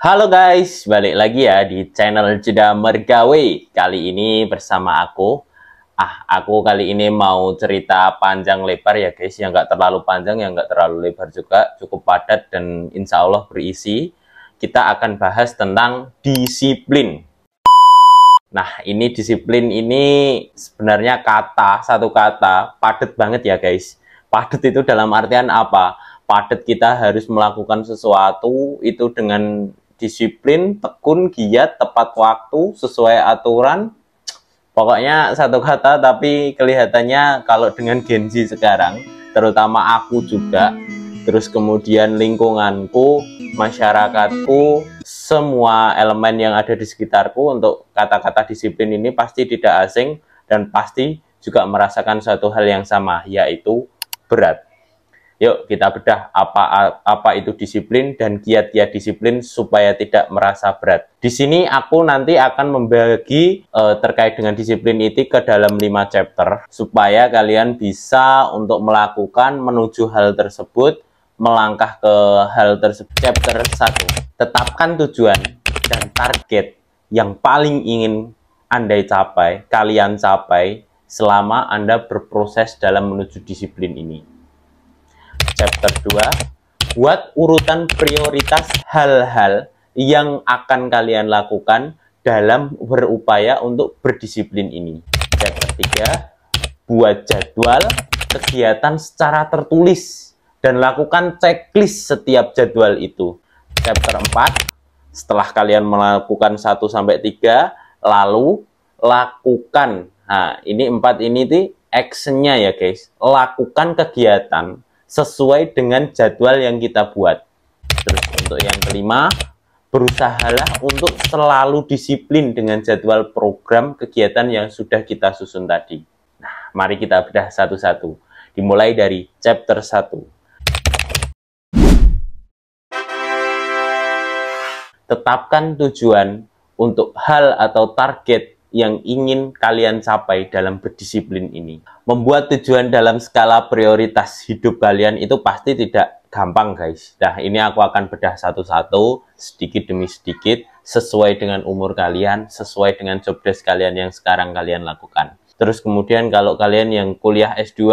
Halo guys, balik lagi ya di channel Jeda Mergawe. Kali ini bersama aku. Ah, aku kali ini mau cerita panjang lebar ya guys, yang gak terlalu panjang, yang gak terlalu lebar juga, cukup padat dan insya Allah berisi. Kita akan bahas tentang disiplin. Nah, ini disiplin ini sebenarnya kata, satu kata, padat banget ya guys. Padat itu dalam artian apa? Padat kita harus melakukan sesuatu itu dengan disiplin, tekun, giat, tepat waktu, sesuai aturan. Pokoknya satu kata tapi kelihatannya kalau dengan Gen Z sekarang, terutama aku juga, terus kemudian lingkunganku, masyarakatku, semua elemen yang ada di sekitarku untuk kata-kata disiplin ini pasti tidak asing dan pasti juga merasakan suatu hal yang sama, yaitu berat. Yuk kita bedah apa apa itu disiplin dan kiat-kiat disiplin supaya tidak merasa berat. Di sini aku nanti akan membagi e, terkait dengan disiplin itu ke dalam 5 chapter supaya kalian bisa untuk melakukan menuju hal tersebut melangkah ke hal tersebut. Chapter 1. Tetapkan tujuan dan target yang paling ingin Anda capai, kalian capai selama Anda berproses dalam menuju disiplin ini chapter 2 buat urutan prioritas hal-hal yang akan kalian lakukan dalam berupaya untuk berdisiplin ini. Chapter ketiga, buat jadwal kegiatan secara tertulis dan lakukan checklist setiap jadwal itu. Chapter 4, setelah kalian melakukan 1 sampai 3, lalu lakukan. Nah, ini 4 ini tuh actionnya ya guys. Lakukan kegiatan sesuai dengan jadwal yang kita buat. Terus untuk yang kelima, berusahalah untuk selalu disiplin dengan jadwal program kegiatan yang sudah kita susun tadi. Nah, mari kita bedah satu-satu. Dimulai dari chapter 1. tetapkan tujuan untuk hal atau target yang ingin kalian capai dalam berdisiplin ini. Membuat tujuan dalam skala prioritas hidup kalian itu pasti tidak gampang guys. Nah ini aku akan bedah satu-satu, sedikit demi sedikit, sesuai dengan umur kalian, sesuai dengan job desk kalian yang sekarang kalian lakukan. Terus kemudian kalau kalian yang kuliah S2,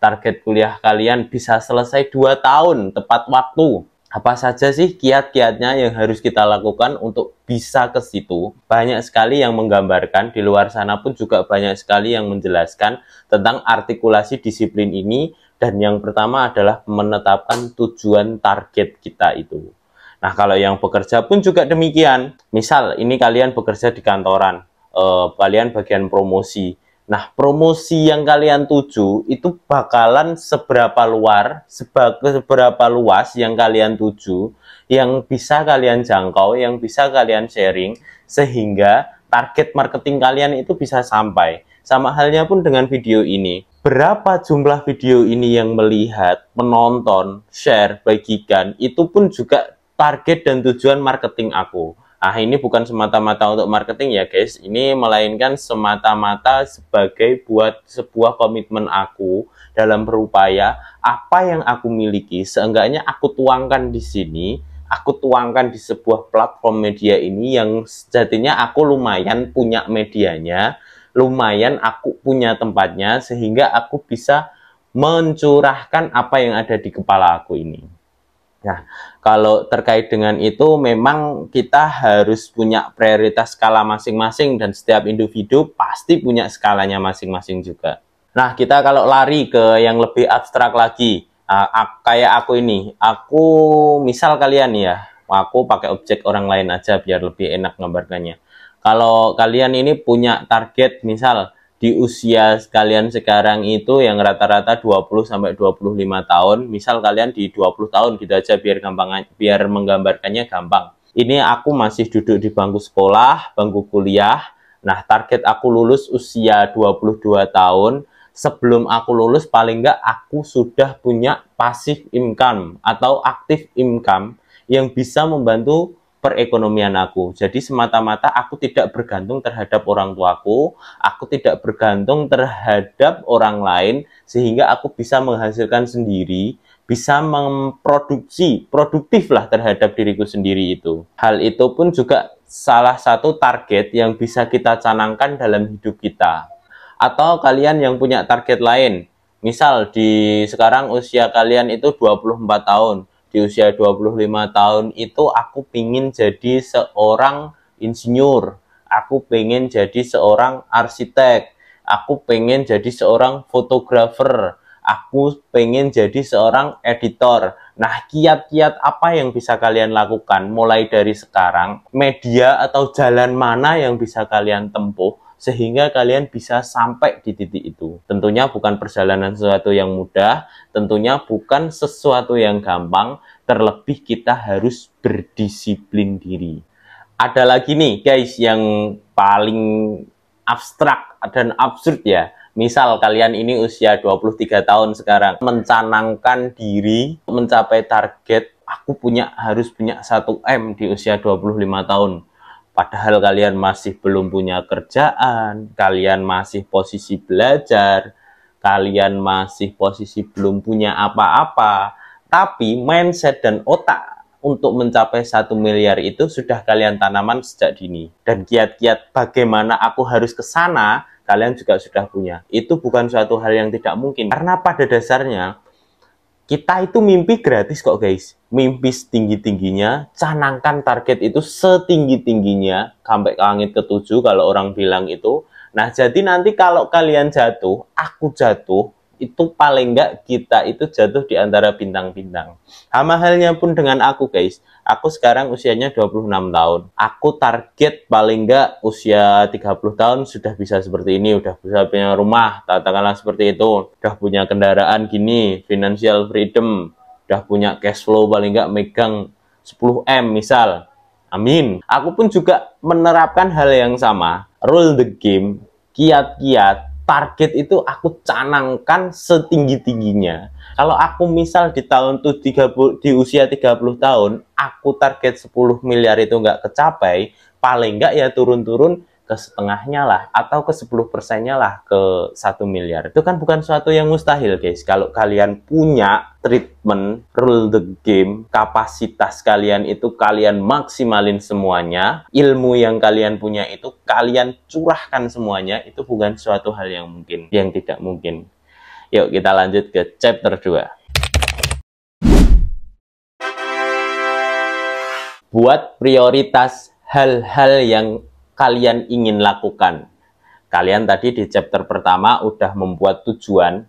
target kuliah kalian bisa selesai 2 tahun tepat waktu apa saja sih kiat-kiatnya yang harus kita lakukan untuk bisa ke situ? Banyak sekali yang menggambarkan, di luar sana pun juga banyak sekali yang menjelaskan tentang artikulasi disiplin ini dan yang pertama adalah menetapkan tujuan target kita itu. Nah, kalau yang bekerja pun juga demikian. Misal ini kalian bekerja di kantoran, eh, kalian bagian promosi, Nah, promosi yang kalian tuju itu bakalan seberapa luar, seberapa luas yang kalian tuju, yang bisa kalian jangkau, yang bisa kalian sharing, sehingga target marketing kalian itu bisa sampai. Sama halnya pun dengan video ini. Berapa jumlah video ini yang melihat, menonton, share, bagikan, itu pun juga target dan tujuan marketing aku ah ini bukan semata-mata untuk marketing ya guys ini melainkan semata-mata sebagai buat sebuah komitmen aku dalam berupaya apa yang aku miliki seenggaknya aku tuangkan di sini aku tuangkan di sebuah platform media ini yang sejatinya aku lumayan punya medianya lumayan aku punya tempatnya sehingga aku bisa mencurahkan apa yang ada di kepala aku ini Nah, kalau terkait dengan itu memang kita harus punya prioritas skala masing-masing dan setiap individu pasti punya skalanya masing-masing juga. Nah, kita kalau lari ke yang lebih abstrak lagi, uh, kayak aku ini, aku misal kalian ya, aku pakai objek orang lain aja biar lebih enak ngebarkannya. Kalau kalian ini punya target misal di usia kalian sekarang itu yang rata-rata 20 sampai 25 tahun, misal kalian di 20 tahun gitu aja biar gampang biar menggambarkannya gampang. Ini aku masih duduk di bangku sekolah, bangku kuliah. Nah, target aku lulus usia 22 tahun. Sebelum aku lulus paling enggak aku sudah punya pasif income atau aktif income yang bisa membantu perekonomian aku. Jadi semata-mata aku tidak bergantung terhadap orang tuaku, aku tidak bergantung terhadap orang lain, sehingga aku bisa menghasilkan sendiri, bisa memproduksi, produktif lah terhadap diriku sendiri itu. Hal itu pun juga salah satu target yang bisa kita canangkan dalam hidup kita. Atau kalian yang punya target lain, misal di sekarang usia kalian itu 24 tahun, di usia 25 tahun itu aku pingin jadi seorang insinyur, aku pengen jadi seorang arsitek, aku pengen jadi seorang fotografer, aku pengen jadi seorang editor. Nah, kiat-kiat apa yang bisa kalian lakukan mulai dari sekarang? Media atau jalan mana yang bisa kalian tempuh sehingga kalian bisa sampai di titik itu. Tentunya bukan perjalanan sesuatu yang mudah, tentunya bukan sesuatu yang gampang, terlebih kita harus berdisiplin diri. Ada lagi nih guys yang paling abstrak dan absurd ya. Misal kalian ini usia 23 tahun sekarang, mencanangkan diri mencapai target aku punya harus punya 1M di usia 25 tahun Padahal kalian masih belum punya kerjaan, kalian masih posisi belajar, kalian masih posisi belum punya apa-apa, tapi mindset dan otak untuk mencapai satu miliar itu sudah kalian tanaman sejak dini. Dan kiat-kiat bagaimana aku harus ke sana, kalian juga sudah punya. Itu bukan suatu hal yang tidak mungkin. Karena pada dasarnya, kita itu mimpi gratis kok guys. Mimpi setinggi-tingginya, canangkan target itu setinggi-tingginya, sampai ke langit ketujuh kalau orang bilang itu. Nah, jadi nanti kalau kalian jatuh, aku jatuh, itu paling enggak kita itu jatuh di antara bintang-bintang. Sama halnya pun dengan aku guys, aku sekarang usianya 26 tahun. Aku target paling enggak usia 30 tahun sudah bisa seperti ini, sudah bisa punya rumah, katakanlah seperti itu. sudah punya kendaraan gini, financial freedom, sudah punya cash flow paling enggak megang 10M misal. Amin. Aku pun juga menerapkan hal yang sama. Rule the game, kiat-kiat target itu aku canangkan setinggi-tingginya. Kalau aku misal di tahun tuh 30 di usia 30 tahun, aku target 10 miliar itu nggak kecapai, paling nggak ya turun-turun ke setengahnya lah atau ke 10 persennya lah ke satu miliar. Itu kan bukan suatu yang mustahil guys. Kalau kalian punya treatment, rule the game, kapasitas kalian itu kalian maksimalin semuanya, ilmu yang kalian punya itu kalian curahkan semuanya, itu bukan suatu hal yang mungkin, yang tidak mungkin. Yuk kita lanjut ke chapter 2. buat prioritas hal-hal yang kalian ingin lakukan. Kalian tadi di chapter pertama udah membuat tujuan.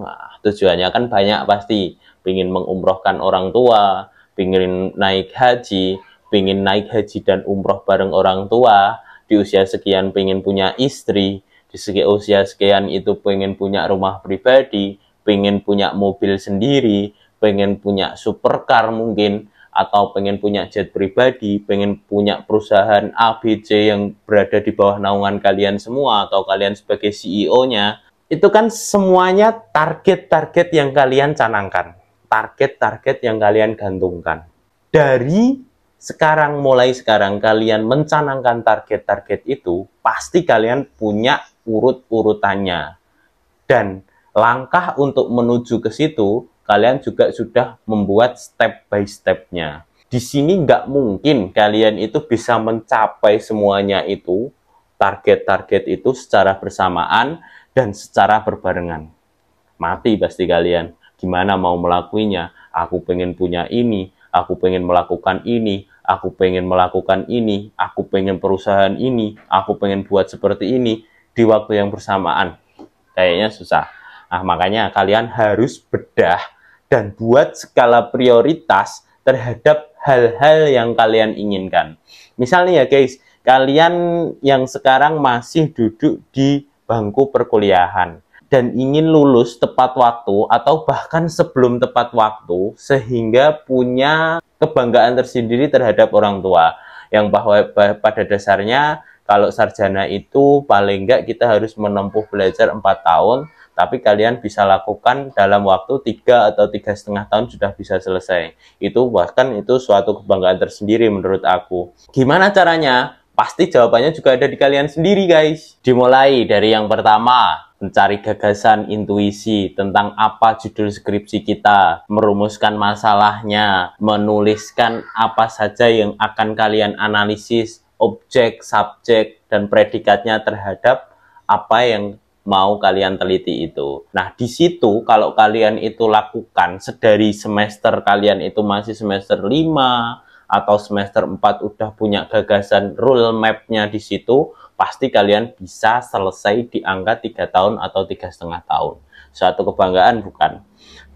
Nah, tujuannya kan banyak pasti. Pingin mengumrohkan orang tua, pingin naik haji, pingin naik haji dan umroh bareng orang tua, di usia sekian pingin punya istri, di segi usia sekian itu pengen punya rumah pribadi, pengen punya mobil sendiri, pengen punya supercar mungkin, atau pengen punya jet pribadi, pengen punya perusahaan ABC yang berada di bawah naungan kalian semua atau kalian sebagai CEO-nya, itu kan semuanya target-target yang kalian canangkan, target-target yang kalian gantungkan. Dari sekarang mulai sekarang kalian mencanangkan target-target itu, pasti kalian punya urut-urutannya. Dan langkah untuk menuju ke situ kalian juga sudah membuat step by stepnya. Di sini nggak mungkin kalian itu bisa mencapai semuanya itu, target-target itu secara bersamaan dan secara berbarengan. Mati pasti kalian. Gimana mau melakuinya? Aku pengen punya ini, aku pengen melakukan ini, aku pengen melakukan ini, aku pengen perusahaan ini, aku pengen buat seperti ini di waktu yang bersamaan. Kayaknya susah. Nah, makanya kalian harus bedah dan buat skala prioritas terhadap hal-hal yang kalian inginkan. Misalnya ya guys, kalian yang sekarang masih duduk di bangku perkuliahan dan ingin lulus tepat waktu atau bahkan sebelum tepat waktu sehingga punya kebanggaan tersendiri terhadap orang tua yang bahwa pada dasarnya kalau sarjana itu paling enggak kita harus menempuh belajar 4 tahun tapi kalian bisa lakukan dalam waktu tiga atau tiga setengah tahun sudah bisa selesai. Itu bahkan itu suatu kebanggaan tersendiri menurut aku. Gimana caranya? Pasti jawabannya juga ada di kalian sendiri guys. Dimulai dari yang pertama, mencari gagasan, intuisi tentang apa judul skripsi kita, merumuskan masalahnya, menuliskan apa saja yang akan kalian analisis, objek, subjek, dan predikatnya terhadap apa yang mau kalian teliti itu. Nah, di situ kalau kalian itu lakukan sedari semester kalian itu masih semester 5 atau semester 4 udah punya gagasan rule map-nya di situ, pasti kalian bisa selesai di angka 3 tahun atau tiga setengah tahun. Suatu kebanggaan bukan?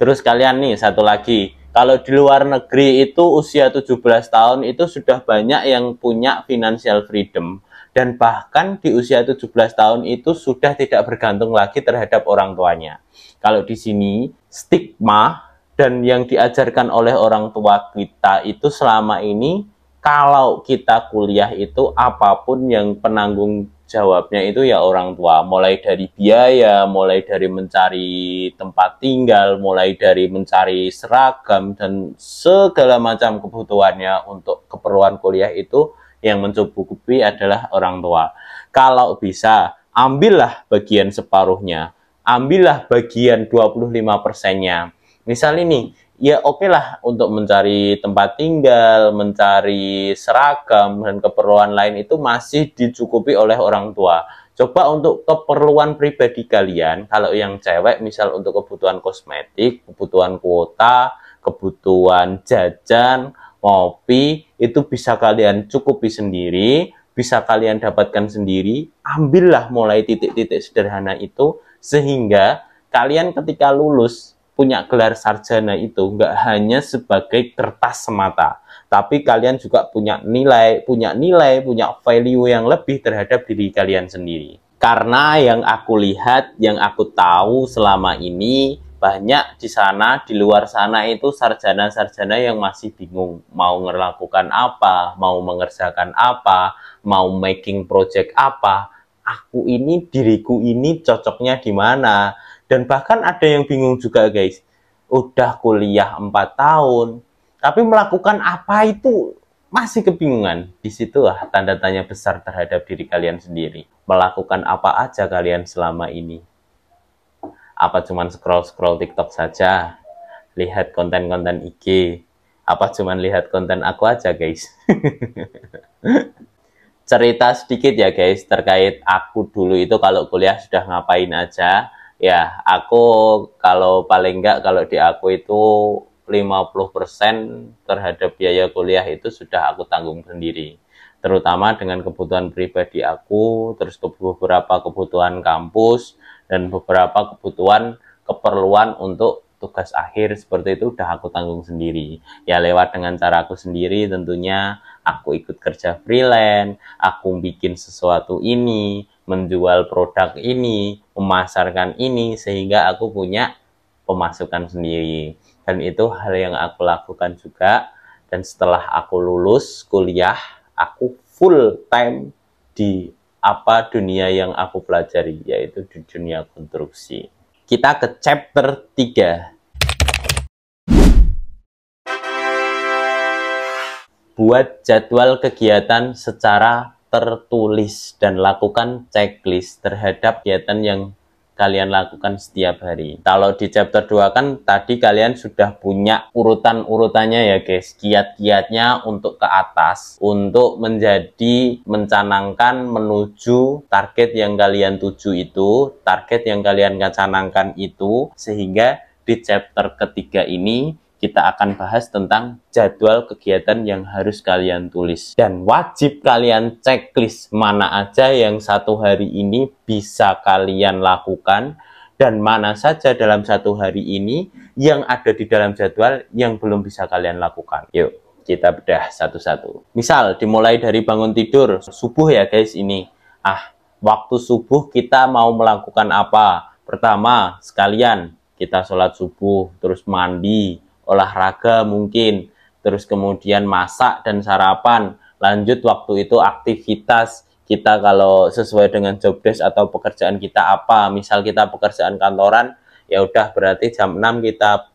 Terus kalian nih satu lagi, kalau di luar negeri itu usia 17 tahun itu sudah banyak yang punya financial freedom dan bahkan di usia 17 tahun itu sudah tidak bergantung lagi terhadap orang tuanya. Kalau di sini stigma dan yang diajarkan oleh orang tua kita itu selama ini kalau kita kuliah itu apapun yang penanggung jawabnya itu ya orang tua, mulai dari biaya, mulai dari mencari tempat tinggal, mulai dari mencari seragam dan segala macam kebutuhannya untuk keperluan kuliah itu yang mencukupi adalah orang tua. Kalau bisa, ambillah bagian separuhnya. Ambillah bagian 25 persennya. Misal ini, ya oke okay lah untuk mencari tempat tinggal, mencari seragam, dan keperluan lain itu masih dicukupi oleh orang tua. Coba untuk keperluan pribadi kalian, kalau yang cewek misal untuk kebutuhan kosmetik, kebutuhan kuota, kebutuhan jajan, kopi itu bisa kalian cukupi sendiri, bisa kalian dapatkan sendiri. Ambillah mulai titik-titik sederhana itu sehingga kalian ketika lulus punya gelar sarjana itu enggak hanya sebagai kertas semata, tapi kalian juga punya nilai, punya nilai, punya value yang lebih terhadap diri kalian sendiri. Karena yang aku lihat, yang aku tahu selama ini, banyak di sana, di luar sana itu sarjana-sarjana yang masih bingung mau melakukan apa, mau mengerjakan apa, mau making project apa. Aku ini, diriku ini cocoknya di mana. Dan bahkan ada yang bingung juga guys. Udah kuliah 4 tahun, tapi melakukan apa itu masih kebingungan. Disitulah tanda tanya besar terhadap diri kalian sendiri. Melakukan apa aja kalian selama ini. Apa cuman scroll-scroll TikTok saja? Lihat konten-konten IG? Apa cuman lihat konten aku aja, guys? Cerita sedikit ya, guys, terkait aku dulu itu kalau kuliah sudah ngapain aja. Ya, aku kalau paling enggak kalau di aku itu 50% terhadap biaya kuliah itu sudah aku tanggung sendiri. Terutama dengan kebutuhan pribadi aku, terus beberapa kebutuhan kampus, dan beberapa kebutuhan keperluan untuk tugas akhir seperti itu udah aku tanggung sendiri ya lewat dengan cara aku sendiri tentunya aku ikut kerja freelance aku bikin sesuatu ini menjual produk ini memasarkan ini sehingga aku punya pemasukan sendiri dan itu hal yang aku lakukan juga dan setelah aku lulus kuliah aku full time di apa dunia yang aku pelajari yaitu di dunia konstruksi. Kita ke chapter 3. Buat jadwal kegiatan secara tertulis dan lakukan checklist terhadap kegiatan yang kalian lakukan setiap hari. Kalau di chapter 2 kan tadi kalian sudah punya urutan-urutannya ya guys, kiat-kiatnya untuk ke atas, untuk menjadi mencanangkan menuju target yang kalian tuju itu, target yang kalian canangkan itu, sehingga di chapter ketiga ini kita akan bahas tentang jadwal kegiatan yang harus kalian tulis. Dan wajib kalian checklist mana aja yang satu hari ini bisa kalian lakukan dan mana saja dalam satu hari ini yang ada di dalam jadwal yang belum bisa kalian lakukan. Yuk, kita bedah satu-satu. Misal, dimulai dari bangun tidur, subuh ya guys ini. Ah, waktu subuh kita mau melakukan apa? Pertama, sekalian kita sholat subuh, terus mandi, olahraga mungkin, terus kemudian masak dan sarapan, lanjut waktu itu aktivitas kita kalau sesuai dengan job desk atau pekerjaan kita apa, misal kita pekerjaan kantoran, ya udah berarti jam 6 kita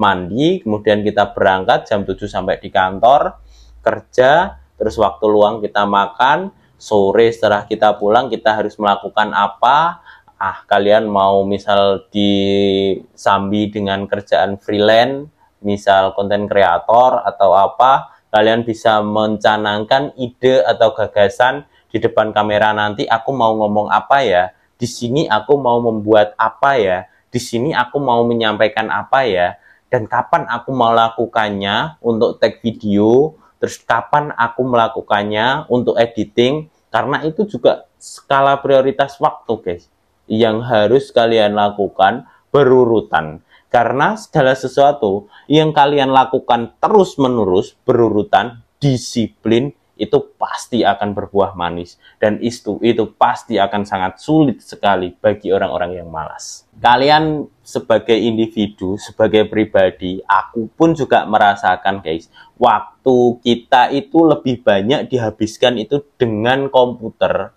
mandi, kemudian kita berangkat jam 7 sampai di kantor, kerja, terus waktu luang kita makan, sore setelah kita pulang kita harus melakukan apa, ah kalian mau misal di disambi dengan kerjaan freelance misal konten kreator atau apa, kalian bisa mencanangkan ide atau gagasan di depan kamera nanti aku mau ngomong apa ya, di sini aku mau membuat apa ya, di sini aku mau menyampaikan apa ya, dan kapan aku melakukannya untuk tag video, terus kapan aku melakukannya untuk editing, karena itu juga skala prioritas waktu guys, yang harus kalian lakukan berurutan. Karena segala sesuatu yang kalian lakukan terus-menerus berurutan, disiplin, itu pasti akan berbuah manis dan itu itu pasti akan sangat sulit sekali bagi orang-orang yang malas. Kalian sebagai individu, sebagai pribadi, aku pun juga merasakan guys, waktu kita itu lebih banyak dihabiskan itu dengan komputer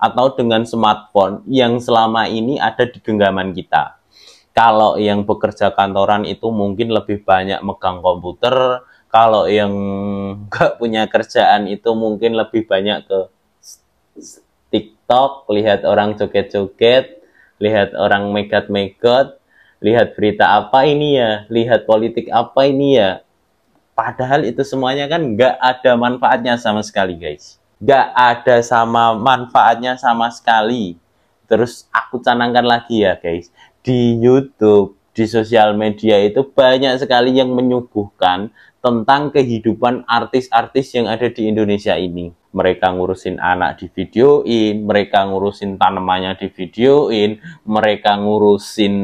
atau dengan smartphone yang selama ini ada di genggaman kita kalau yang bekerja kantoran itu mungkin lebih banyak megang komputer, kalau yang nggak punya kerjaan itu mungkin lebih banyak ke TikTok, lihat orang joget-joget, lihat orang megat-megat, lihat berita apa ini ya, lihat politik apa ini ya. Padahal itu semuanya kan nggak ada manfaatnya sama sekali guys. Nggak ada sama manfaatnya sama sekali terus aku canangkan lagi ya guys di YouTube, di sosial media itu banyak sekali yang menyuguhkan tentang kehidupan artis-artis yang ada di Indonesia ini. Mereka ngurusin anak di videoin, mereka ngurusin tanamannya di videoin, mereka ngurusin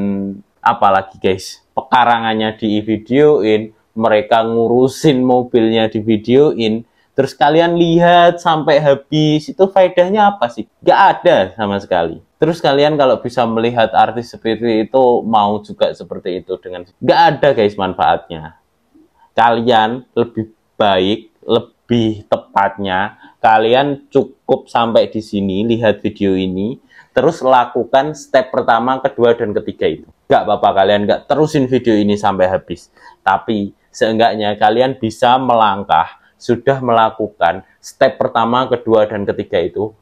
apa lagi guys, pekarangannya di videoin, mereka ngurusin mobilnya di videoin. Terus kalian lihat sampai habis itu faedahnya apa sih? Gak ada sama sekali. Terus kalian kalau bisa melihat artis seperti itu mau juga seperti itu dengan nggak ada guys manfaatnya. Kalian lebih baik, lebih tepatnya kalian cukup sampai di sini lihat video ini, terus lakukan step pertama, kedua dan ketiga itu. Nggak apa-apa kalian nggak terusin video ini sampai habis, tapi seenggaknya kalian bisa melangkah sudah melakukan step pertama, kedua dan ketiga itu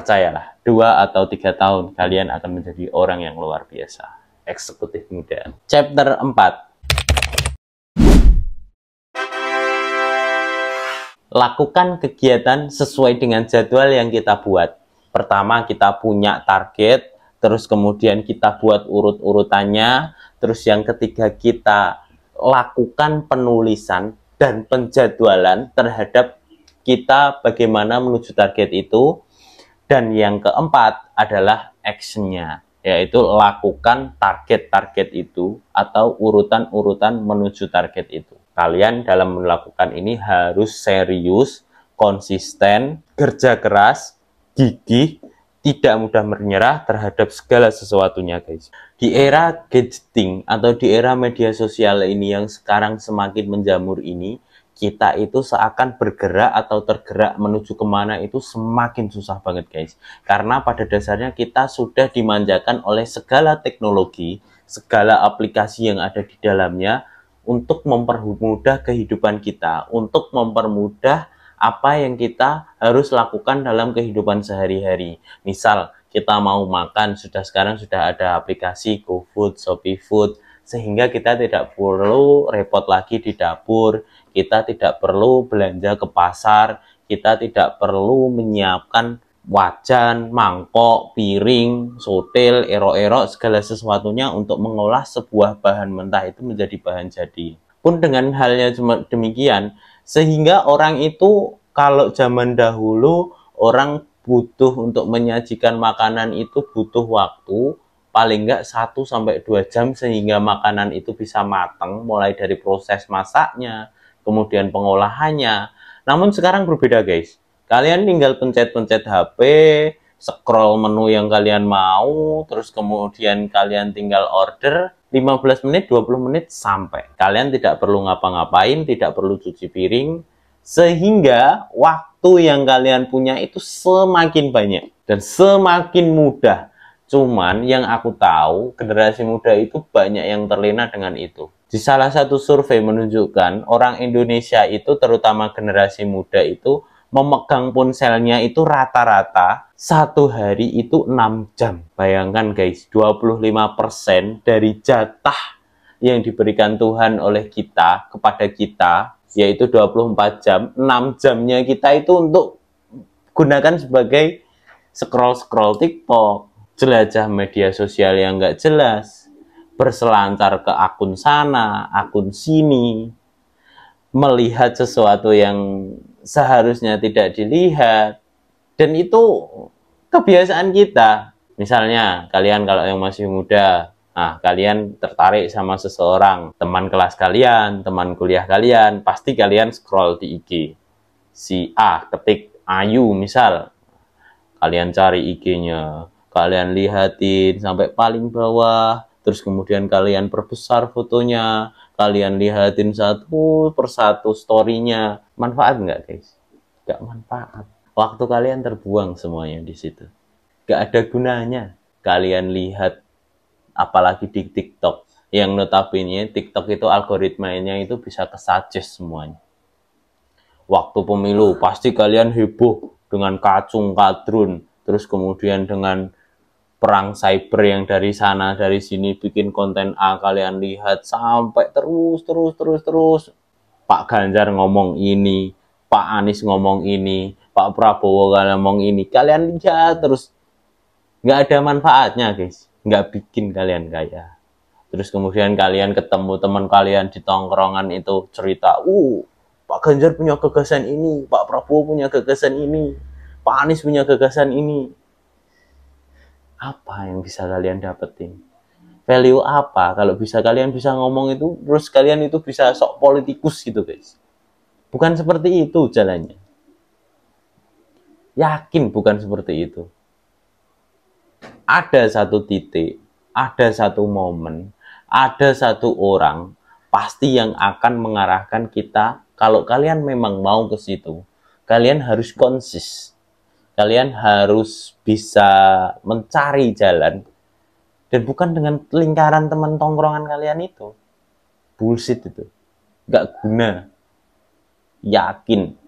percayalah, dua atau tiga tahun kalian akan menjadi orang yang luar biasa. Eksekutif muda. Chapter 4 Lakukan kegiatan sesuai dengan jadwal yang kita buat. Pertama, kita punya target, terus kemudian kita buat urut-urutannya, terus yang ketiga kita lakukan penulisan dan penjadwalan terhadap kita bagaimana menuju target itu. Dan yang keempat adalah actionnya, yaitu lakukan target-target itu atau urutan-urutan menuju target itu. Kalian dalam melakukan ini harus serius, konsisten, kerja keras, gigih, tidak mudah menyerah terhadap segala sesuatunya guys. Di era gadgeting atau di era media sosial ini yang sekarang semakin menjamur ini, kita itu seakan bergerak atau tergerak menuju kemana itu semakin susah banget guys karena pada dasarnya kita sudah dimanjakan oleh segala teknologi segala aplikasi yang ada di dalamnya untuk mempermudah kehidupan kita untuk mempermudah apa yang kita harus lakukan dalam kehidupan sehari-hari misal kita mau makan sudah sekarang sudah ada aplikasi GoFood, ShopeeFood sehingga kita tidak perlu repot lagi di dapur kita tidak perlu belanja ke pasar, kita tidak perlu menyiapkan wajan, mangkok, piring, sotel erok-erok, segala sesuatunya untuk mengolah sebuah bahan mentah itu menjadi bahan jadi. Pun dengan halnya demikian, sehingga orang itu kalau zaman dahulu orang butuh untuk menyajikan makanan itu butuh waktu paling nggak 1 sampai 2 jam sehingga makanan itu bisa matang mulai dari proses masaknya, kemudian pengolahannya. Namun sekarang berbeda guys. Kalian tinggal pencet-pencet HP, scroll menu yang kalian mau, terus kemudian kalian tinggal order, 15 menit, 20 menit sampai. Kalian tidak perlu ngapa-ngapain, tidak perlu cuci piring, sehingga waktu yang kalian punya itu semakin banyak dan semakin mudah Cuman yang aku tahu, generasi muda itu banyak yang terlena dengan itu. Di salah satu survei menunjukkan orang Indonesia itu terutama generasi muda itu memegang ponselnya itu rata-rata satu hari itu 6 jam. Bayangkan guys, 25% dari jatah yang diberikan Tuhan oleh kita kepada kita, yaitu 24 jam, 6 jamnya kita itu untuk gunakan sebagai scroll-scroll TikTok, jelajah media sosial yang nggak jelas, berselancar ke akun sana, akun sini, melihat sesuatu yang seharusnya tidak dilihat, dan itu kebiasaan kita. Misalnya, kalian kalau yang masih muda, Nah, kalian tertarik sama seseorang, teman kelas kalian, teman kuliah kalian, pasti kalian scroll di IG. Si A ketik Ayu misal. Kalian cari IG-nya kalian lihatin sampai paling bawah terus kemudian kalian perbesar fotonya kalian lihatin satu persatu storynya manfaat nggak guys nggak manfaat waktu kalian terbuang semuanya di situ nggak ada gunanya kalian lihat apalagi di TikTok yang notabene TikTok itu algoritmanya itu bisa kesuggest semuanya waktu pemilu pasti kalian heboh dengan kacung kadrun terus kemudian dengan perang cyber yang dari sana dari sini bikin konten A kalian lihat sampai terus terus terus terus Pak Ganjar ngomong ini Pak Anies ngomong ini Pak Prabowo ngomong ini kalian lihat terus nggak ada manfaatnya guys nggak bikin kalian kaya terus kemudian kalian ketemu teman kalian di tongkrongan itu cerita uh Pak Ganjar punya gagasan ini Pak Prabowo punya gagasan ini Pak Anies punya gagasan ini apa yang bisa kalian dapetin value apa kalau bisa kalian bisa ngomong itu terus kalian itu bisa sok politikus gitu guys bukan seperti itu jalannya yakin bukan seperti itu ada satu titik ada satu momen ada satu orang pasti yang akan mengarahkan kita kalau kalian memang mau ke situ kalian harus konsis kalian harus bisa mencari jalan dan bukan dengan lingkaran teman tongkrongan kalian itu bullshit itu gak guna yakin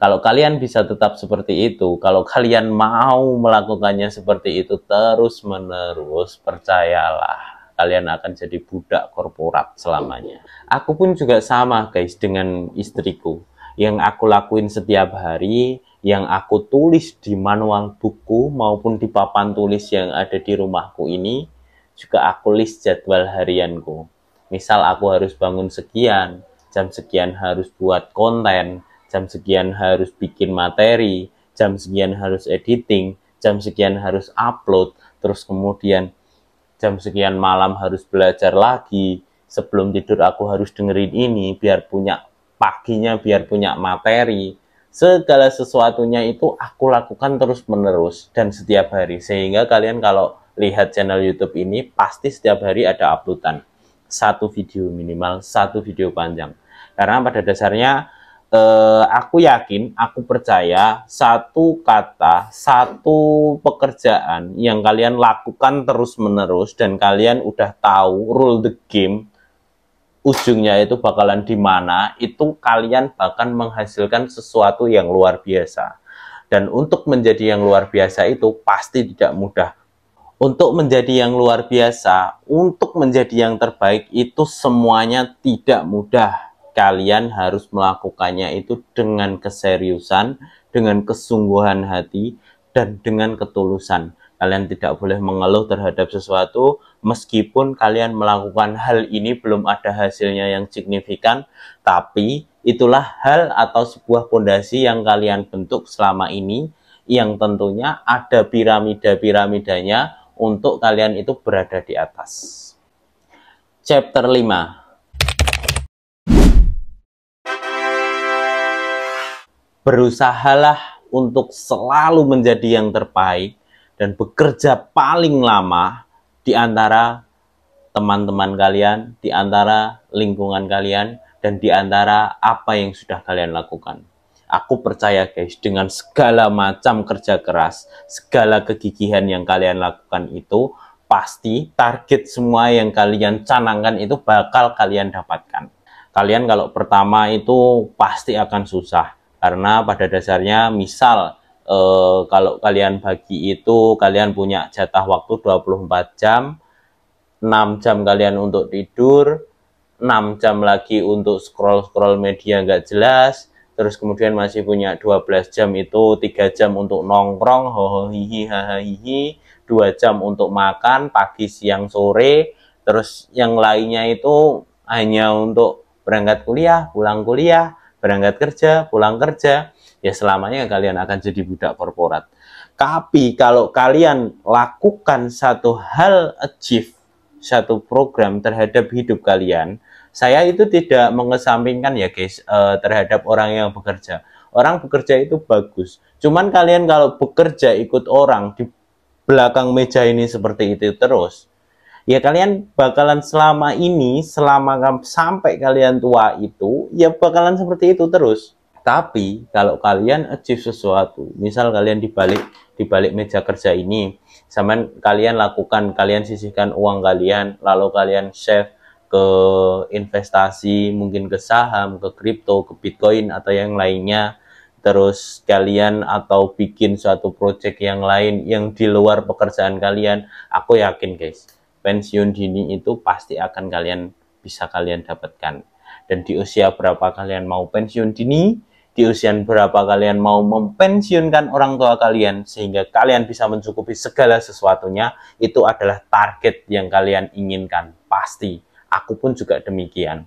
kalau kalian bisa tetap seperti itu, kalau kalian mau melakukannya seperti itu terus menerus, percayalah kalian akan jadi budak korporat selamanya. Aku pun juga sama guys dengan istriku yang aku lakuin setiap hari, yang aku tulis di manual buku maupun di papan tulis yang ada di rumahku ini, juga aku list jadwal harianku. Misal aku harus bangun sekian, jam sekian harus buat konten, jam sekian harus bikin materi, jam sekian harus editing, jam sekian harus upload, terus kemudian jam sekian malam harus belajar lagi, sebelum tidur aku harus dengerin ini biar punya paginya biar punya materi. Segala sesuatunya itu aku lakukan terus-menerus dan setiap hari. Sehingga kalian kalau lihat channel YouTube ini pasti setiap hari ada uploadan. Satu video minimal, satu video panjang. Karena pada dasarnya eh, aku yakin, aku percaya satu kata, satu pekerjaan yang kalian lakukan terus-menerus dan kalian udah tahu rule the game ujungnya itu bakalan di mana, itu kalian bahkan menghasilkan sesuatu yang luar biasa. Dan untuk menjadi yang luar biasa itu pasti tidak mudah. Untuk menjadi yang luar biasa, untuk menjadi yang terbaik itu semuanya tidak mudah. Kalian harus melakukannya itu dengan keseriusan, dengan kesungguhan hati, dan dengan ketulusan Kalian tidak boleh mengeluh terhadap sesuatu meskipun kalian melakukan hal ini belum ada hasilnya yang signifikan, tapi itulah hal atau sebuah pondasi yang kalian bentuk selama ini yang tentunya ada piramida-piramidanya untuk kalian itu berada di atas. Chapter 5 berusahalah untuk selalu menjadi yang terbaik dan bekerja paling lama di antara teman-teman kalian, di antara lingkungan kalian, dan di antara apa yang sudah kalian lakukan. Aku percaya guys, dengan segala macam kerja keras, segala kegigihan yang kalian lakukan itu, pasti target semua yang kalian canangkan itu bakal kalian dapatkan. Kalian kalau pertama itu pasti akan susah, karena pada dasarnya misal Eh, kalau kalian bagi itu kalian punya jatah waktu 24 jam 6 jam kalian untuk tidur 6 jam lagi untuk scroll-scroll media nggak jelas terus kemudian masih punya 12 jam itu 3 jam untuk nongkrong ho ho hi hi 2 jam untuk makan pagi siang sore terus yang lainnya itu hanya untuk berangkat kuliah pulang kuliah berangkat kerja pulang kerja ya selamanya kalian akan jadi budak korporat. Tapi kalau kalian lakukan satu hal achieve, satu program terhadap hidup kalian, saya itu tidak mengesampingkan ya guys eh, terhadap orang yang bekerja. Orang bekerja itu bagus. Cuman kalian kalau bekerja ikut orang di belakang meja ini seperti itu terus, ya kalian bakalan selama ini selama sampai kalian tua itu ya bakalan seperti itu terus tapi kalau kalian achieve sesuatu, misal kalian dibalik dibalik meja kerja ini, sama kalian lakukan, kalian sisihkan uang kalian, lalu kalian save ke investasi, mungkin ke saham, ke kripto, ke bitcoin atau yang lainnya, terus kalian atau bikin suatu project yang lain yang di luar pekerjaan kalian, aku yakin guys, pensiun dini itu pasti akan kalian bisa kalian dapatkan. Dan di usia berapa kalian mau pensiun dini, di usia berapa kalian mau mempensiunkan orang tua kalian sehingga kalian bisa mencukupi segala sesuatunya itu adalah target yang kalian inginkan pasti aku pun juga demikian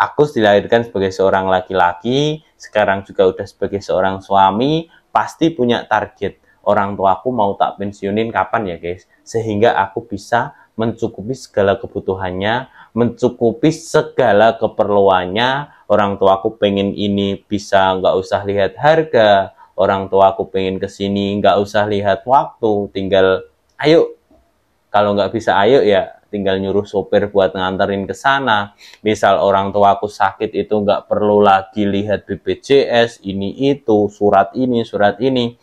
aku dilahirkan sebagai seorang laki-laki sekarang juga udah sebagai seorang suami pasti punya target orang tuaku mau tak pensiunin kapan ya guys sehingga aku bisa mencukupi segala kebutuhannya mencukupi segala keperluannya orang tua aku pengen ini bisa nggak usah lihat harga orang tua aku pengen kesini nggak usah lihat waktu tinggal ayo kalau nggak bisa ayo ya tinggal nyuruh sopir buat nganterin ke sana misal orang tua aku sakit itu nggak perlu lagi lihat BPJS ini itu surat ini surat ini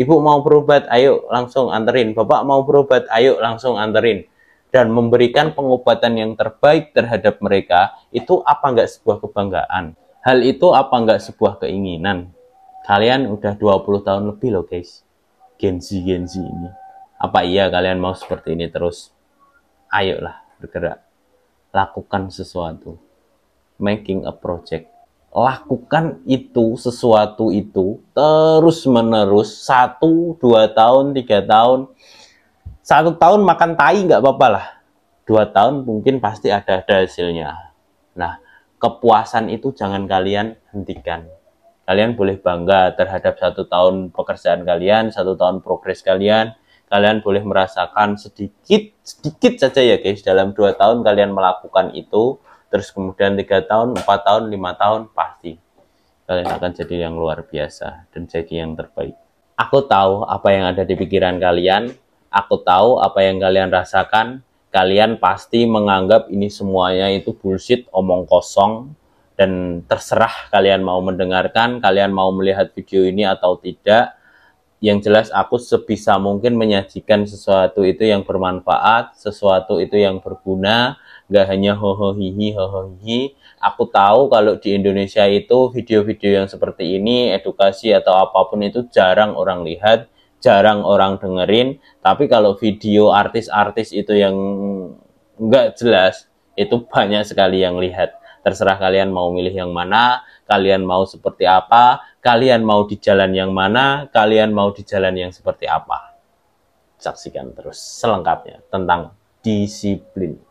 ibu mau berobat ayo langsung anterin bapak mau berobat ayo langsung anterin dan memberikan pengobatan yang terbaik terhadap mereka, itu apa enggak sebuah kebanggaan? Hal itu apa enggak sebuah keinginan? Kalian udah 20 tahun lebih loh guys, Gen Z, Gen Z ini. Apa iya kalian mau seperti ini terus? Ayolah, bergerak. Lakukan sesuatu. Making a project lakukan itu sesuatu itu terus menerus satu dua tahun tiga tahun satu tahun makan tai nggak apa-apa lah. Dua tahun mungkin pasti ada, ada hasilnya. Nah, kepuasan itu jangan kalian hentikan. Kalian boleh bangga terhadap satu tahun pekerjaan kalian, satu tahun progres kalian. Kalian boleh merasakan sedikit, sedikit saja ya guys. Dalam dua tahun kalian melakukan itu, terus kemudian tiga tahun, empat tahun, lima tahun pasti kalian akan jadi yang luar biasa dan jadi yang terbaik. Aku tahu apa yang ada di pikiran kalian, Aku tahu apa yang kalian rasakan. Kalian pasti menganggap ini semuanya itu bullshit, omong kosong, dan terserah kalian mau mendengarkan, kalian mau melihat video ini atau tidak. Yang jelas aku sebisa mungkin menyajikan sesuatu itu yang bermanfaat, sesuatu itu yang berguna, gak hanya hoho hihi ho hihi. Aku tahu kalau di Indonesia itu video-video yang seperti ini, edukasi atau apapun itu jarang orang lihat jarang orang dengerin tapi kalau video artis-artis itu yang nggak jelas itu banyak sekali yang lihat terserah kalian mau milih yang mana kalian mau seperti apa kalian mau di jalan yang mana kalian mau di jalan yang seperti apa saksikan terus selengkapnya tentang disiplin